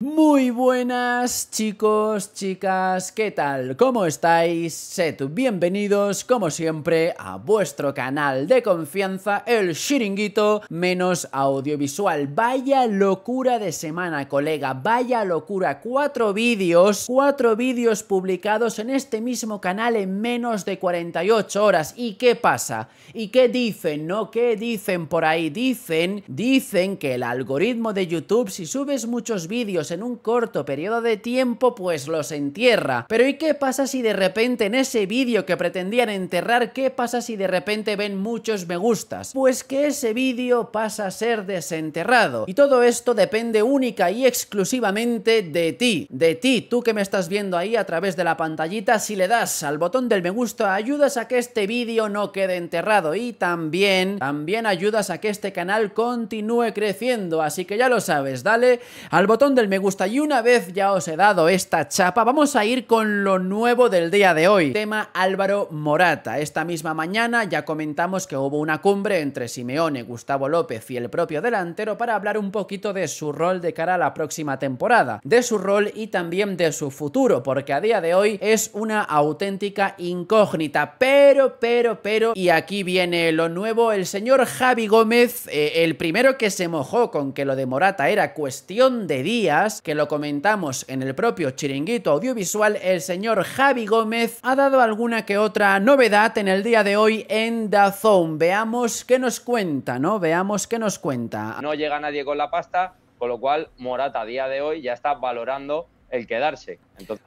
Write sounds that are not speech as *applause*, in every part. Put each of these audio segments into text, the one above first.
Muy buenas chicos, chicas, ¿qué tal? ¿Cómo estáis? Sed bienvenidos, como siempre, a vuestro canal de confianza, el Shiringuito menos audiovisual. Vaya locura de semana, colega, vaya locura. Cuatro vídeos, cuatro vídeos publicados en este mismo canal en menos de 48 horas. ¿Y qué pasa? ¿Y qué dicen? ¿No? ¿Qué dicen por ahí? Dicen, dicen que el algoritmo de YouTube, si subes muchos vídeos, en un corto periodo de tiempo, pues los entierra. Pero ¿y qué pasa si de repente en ese vídeo que pretendían enterrar, qué pasa si de repente ven muchos me gustas? Pues que ese vídeo pasa a ser desenterrado. Y todo esto depende única y exclusivamente de ti. De ti, tú que me estás viendo ahí a través de la pantallita, si le das al botón del me gusta, ayudas a que este vídeo no quede enterrado. Y también, también ayudas a que este canal continúe creciendo. Así que ya lo sabes, dale al botón del me gusta. Y una vez ya os he dado esta chapa, vamos a ir con lo nuevo del día de hoy. Tema Álvaro Morata. Esta misma mañana ya comentamos que hubo una cumbre entre Simeone, Gustavo López y el propio delantero para hablar un poquito de su rol de cara a la próxima temporada, de su rol y también de su futuro, porque a día de hoy es una auténtica incógnita. Pero, pero, pero, y aquí viene lo nuevo, el señor Javi Gómez, eh, el primero que se mojó con que lo de Morata era cuestión de días, que lo comentamos en el propio chiringuito audiovisual, el señor Javi Gómez ha dado alguna que otra novedad en el día de hoy en Dazón. Veamos qué nos cuenta, ¿no? Veamos qué nos cuenta. No llega nadie con la pasta, con lo cual Morata a día de hoy ya está valorando el quedarse.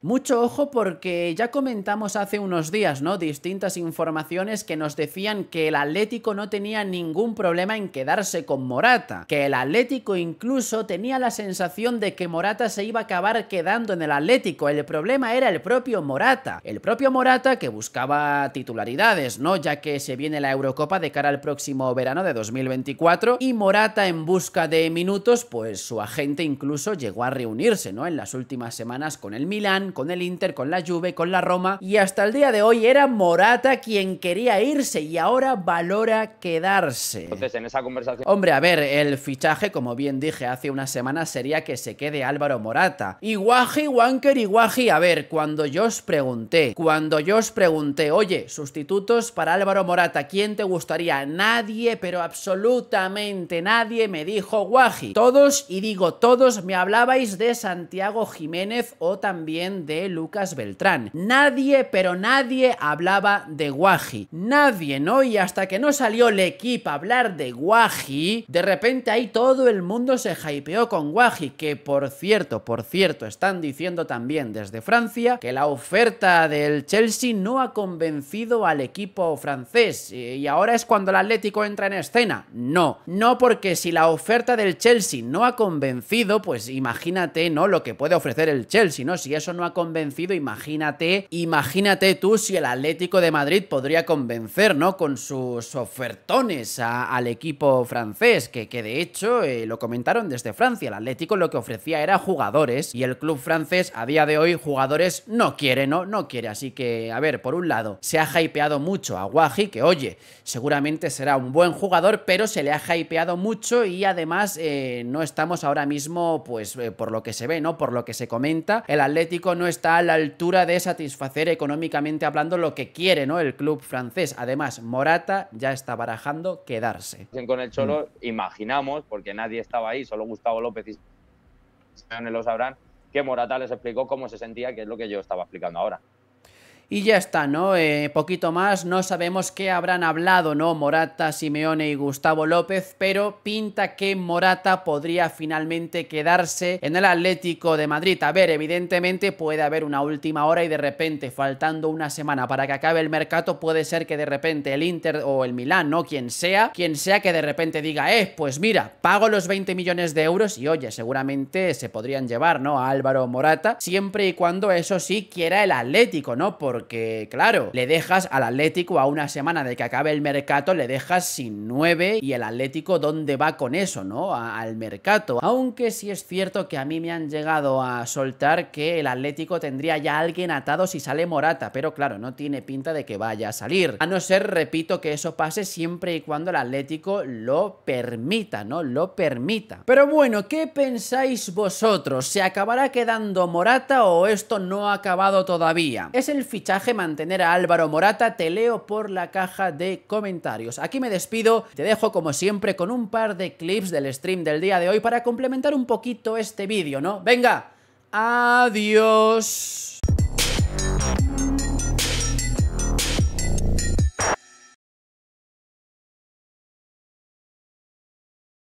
Mucho ojo porque ya comentamos hace unos días, ¿no? Distintas informaciones que nos decían que el Atlético no tenía ningún problema en quedarse con Morata, que el Atlético incluso tenía la sensación de que Morata se iba a acabar quedando en el Atlético, el problema era el propio Morata, el propio Morata que buscaba titularidades, ¿no? Ya que se viene la Eurocopa de cara al próximo verano de 2024 y Morata en busca de minutos, pues su agente incluso llegó a reunirse, ¿no? En las últimas semanas con el con el Inter, con la Juve, con la Roma y hasta el día de hoy era Morata quien quería irse y ahora valora quedarse. Entonces en esa conversación... Hombre, a ver, el fichaje, como bien dije hace unas semanas, sería que se quede Álvaro Morata. Iguaji, Wanker y Guaji, a ver, cuando yo os pregunté, cuando yo os pregunté, oye, sustitutos para Álvaro Morata, ¿quién te gustaría? Nadie, pero absolutamente nadie me dijo Guaji. Todos, y digo todos, me hablabais de Santiago Jiménez o también de Lucas Beltrán. Nadie, pero nadie hablaba de Guaji. Nadie, ¿no? Y hasta que no salió el equipo a hablar de Guaji, de repente ahí todo el mundo se hypeó con Guaji, que por cierto, por cierto, están diciendo también desde Francia que la oferta del Chelsea no ha convencido al equipo francés. Y ahora es cuando el Atlético entra en escena. No, no porque si la oferta del Chelsea no ha convencido, pues imagínate, ¿no? Lo que puede ofrecer el Chelsea, ¿no? Si es eso no ha convencido, imagínate, imagínate tú si el Atlético de Madrid podría convencer, ¿no? Con sus ofertones al equipo francés, que, que de hecho eh, lo comentaron desde Francia, el Atlético lo que ofrecía era jugadores y el club francés a día de hoy jugadores no quiere, ¿no? No quiere, así que, a ver, por un lado, se ha hypeado mucho a Guaji, que oye, seguramente será un buen jugador, pero se le ha hypeado mucho y además eh, no estamos ahora mismo, pues eh, por lo que se ve, ¿no? Por lo que se comenta, el Atlético Atlético no está a la altura de satisfacer económicamente hablando lo que quiere ¿no? el club francés. Además, Morata ya está barajando quedarse. Con el Cholo mm. imaginamos, porque nadie estaba ahí, solo Gustavo López y lo sabrán, que Morata les explicó cómo se sentía, que es lo que yo estaba explicando ahora. Y ya está, ¿no? Eh, poquito más, no sabemos qué habrán hablado, ¿no? Morata, Simeone y Gustavo López, pero pinta que Morata podría finalmente quedarse en el Atlético de Madrid. A ver, evidentemente puede haber una última hora y de repente, faltando una semana para que acabe el mercado, puede ser que de repente el Inter o el Milán, ¿no? Quien sea, quien sea que de repente diga, eh, pues mira, pago los 20 millones de euros y oye, seguramente se podrían llevar, ¿no? A Álvaro Morata, siempre y cuando eso sí quiera el Atlético, ¿no? Por porque, claro, le dejas al Atlético a una semana de que acabe el mercado, le dejas sin 9 y el Atlético dónde va con eso, ¿no? al mercado. Aunque sí es cierto que a mí me han llegado a soltar que el Atlético tendría ya alguien atado si sale Morata, pero claro, no tiene pinta de que vaya a salir. A no ser, repito, que eso pase siempre y cuando el Atlético lo permita, ¿no? Lo permita. Pero bueno, ¿qué pensáis vosotros? ¿Se acabará quedando Morata o esto no ha acabado todavía? Es el fichaje mantener a Álvaro Morata, te leo por la caja de comentarios. Aquí me despido, te dejo como siempre con un par de clips del stream del día de hoy para complementar un poquito este vídeo, ¿no? Venga, adiós.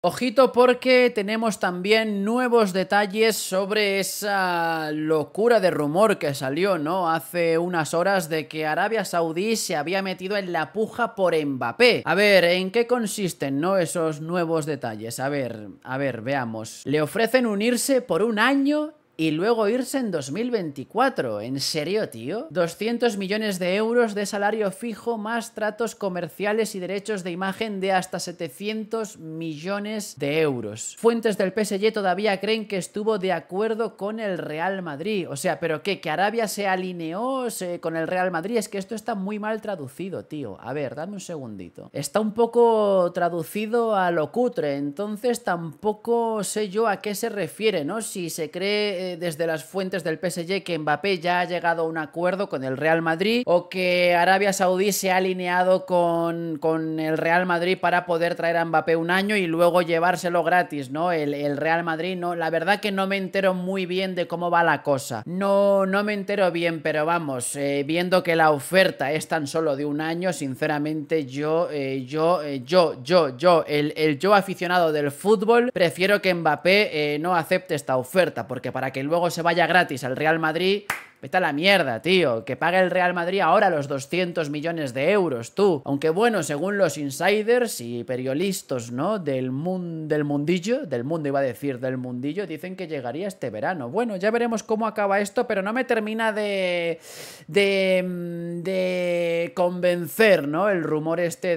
Ojito porque tenemos también nuevos detalles sobre esa locura de rumor que salió, ¿no? Hace unas horas de que Arabia Saudí se había metido en la puja por Mbappé. A ver, ¿en qué consisten, no? Esos nuevos detalles. A ver, a ver, veamos. Le ofrecen unirse por un año y luego irse en 2024. ¿En serio, tío? 200 millones de euros de salario fijo más tratos comerciales y derechos de imagen de hasta 700 millones de euros. Fuentes del PSG todavía creen que estuvo de acuerdo con el Real Madrid. O sea, ¿pero qué? ¿Que Arabia se alineó con el Real Madrid? Es que esto está muy mal traducido, tío. A ver, dame un segundito. Está un poco traducido a lo cutre, entonces tampoco sé yo a qué se refiere, ¿no? Si se cree desde las fuentes del PSG que Mbappé ya ha llegado a un acuerdo con el Real Madrid o que Arabia Saudí se ha alineado con, con el Real Madrid para poder traer a Mbappé un año y luego llevárselo gratis, ¿no? El, Real Madrid, ¿no? La verdad que no me entero muy bien de cómo va la cosa. No, no me entero bien, pero vamos, eh, viendo que la oferta es tan solo de un año, sinceramente yo, eh, yo, eh, yo, yo, yo, el, el, yo aficionado del fútbol, prefiero que Mbappé no acepte esta oferta, porque para que luego se vaya gratis al Real Madrid. Vete a la mierda, tío. Que pague el Real Madrid ahora los 200 millones de euros, tú. Aunque bueno, según los insiders y periodistas, ¿no? Del, mundo del mundillo, del mundo iba a decir, del mundillo, dicen que llegaría este verano. Bueno, ya veremos cómo acaba esto, pero no me termina de... de... Mm, de convencer, ¿no? El rumor este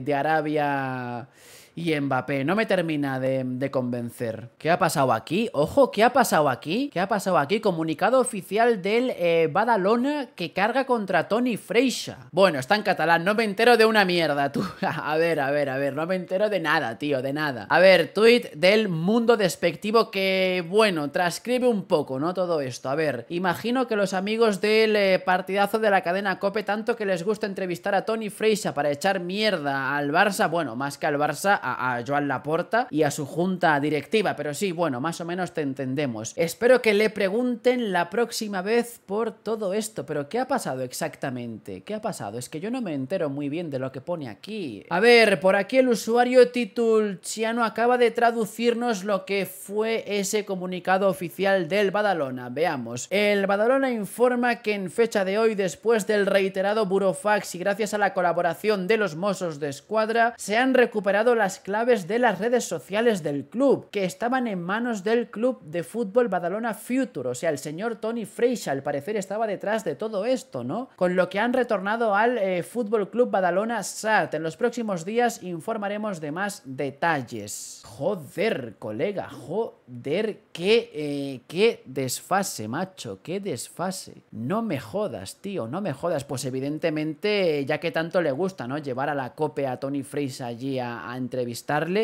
de Arabia y Mbappé. No me termina de, convencer. ¿Qué ha pasado aquí? Ojo, ¿qué ha pasado aquí? ¿Qué ha pasado aquí? Comunicado oficial del eh, Badalona que carga contra Tony Freixa. Bueno, está en catalán. No me entero de una mierda, tú. *laughs* a ver, a ver, a ver. No me entero de nada, tío, de nada. A ver, tuit del mundo despectivo que, bueno, transcribe un poco, ¿no? Todo esto. A ver, imagino que los amigos del eh, partidazo de la cadena COPE tanto que les gusta entrevistar a Tony Freixa para echar mierda al Barça, bueno, más que al Barça, a, Joan Laporta y a su junta directiva, pero sí, bueno, más o menos te entendemos. Espero que le pregunten la próxima vez por todo esto, pero ¿qué ha pasado exactamente? ¿Qué ha pasado? Es que yo no me entero muy bien de lo que pone aquí. A ver, por aquí el usuario Titulciano acaba de traducirnos lo que fue ese comunicado oficial del Badalona. Veamos. El Badalona informa que en fecha de hoy, después del reiterado burofax y gracias a la colaboración de los mozos de escuadra, se han recuperado las claves de las redes sociales del club, que estaban en manos del club de fútbol Badalona Future, o sea, el señor Tony Freixa al parecer estaba detrás de todo esto, ¿no? Con lo que han retornado al eh, Fútbol Club Badalona SAT. En los próximos días informaremos de más detalles. Joder, colega, joder, qué, eh, qué desfase, macho, qué desfase. No me jodas, tío, no me jodas. Pues evidentemente, ya que tanto le gusta, ¿no? Llevar a la cope a Tony Freixa allí a, a entre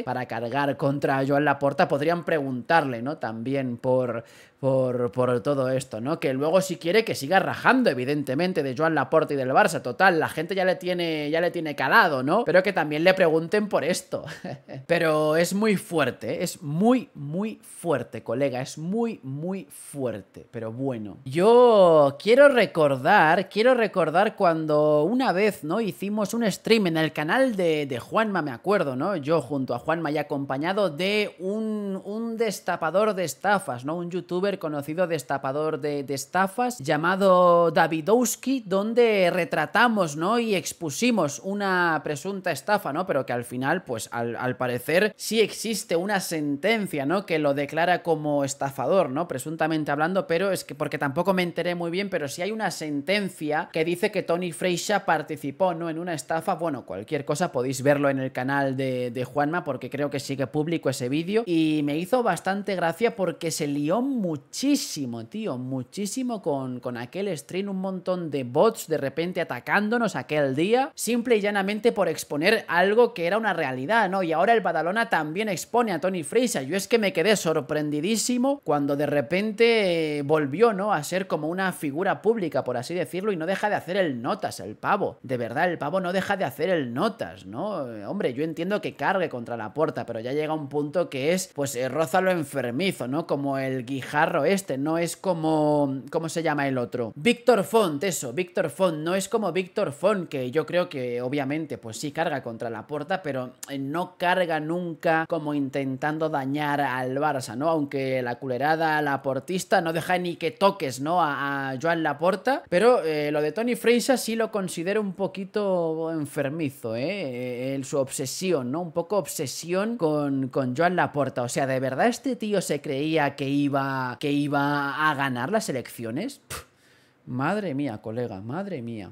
para cargar contra Joan Laporta. Podrían preguntarle, ¿no? También por, por, todo esto, ¿no? Que luego si quiere que siga rajando, evidentemente, de Joan Laporte y del Barça. Total, la gente ya le tiene, ya le tiene calado, ¿no? Pero que también le pregunten por esto. *laughs* Pero es muy fuerte, ¿eh? es muy, muy fuerte, colega. Es muy, muy fuerte. Pero bueno. Yo quiero recordar, quiero recordar cuando una vez, ¿no? Hicimos un stream en el canal de, de Juanma, me acuerdo, ¿no? Yo junto a Juanma y acompañado de un, un destapador de estafas, ¿no? Un youtuber conocido destapador de, estafas llamado Davidowski, donde retratamos ¿no? y expusimos una presunta estafa, ¿no? pero que al final, pues al, parecer, sí existe una sentencia ¿no? que lo declara como estafador, ¿no? presuntamente hablando, pero es que porque tampoco me enteré muy bien, pero si hay una sentencia que dice que Tony Freisha participó ¿no? en una estafa. Bueno, cualquier cosa podéis verlo en el canal de, de Juanma porque creo que sigue público ese vídeo y me hizo bastante gracia porque se lió mucho muchísimo, tío, muchísimo con, con aquel stream, un montón de bots de repente atacándonos aquel día, simple y llanamente por exponer algo que era una realidad, ¿no? Y ahora el Badalona también expone a Tony Freisa. Yo es que me quedé sorprendidísimo cuando de repente eh, volvió, ¿no? A ser como una figura pública, por así decirlo, y no deja de hacer el notas, el pavo. De verdad, el pavo no deja de hacer el notas, ¿no? Eh, hombre, yo entiendo que cargue contra la puerta, pero ya llega un punto que es, pues, eh, roza rózalo enfermizo, ¿no? Como el guijar este, no es como... ¿Cómo se llama el otro? Víctor Font, eso, Víctor Font, no es como Víctor Font, que yo creo que obviamente pues sí carga contra la puerta, pero eh, no carga nunca como intentando dañar al Barça, ¿no? Aunque la culerada la portista no deja ni que toques, ¿no? A, Joan Laporta, pero eh, lo de Tony Freisa sí lo considero un poquito enfermizo, ¿eh? eh su obsesión, ¿no? Un poco obsesión con, con Joan Laporta, o sea, de verdad este tío se creía que iba que iba a ganar las elecciones. madre mía, colega, madre mía.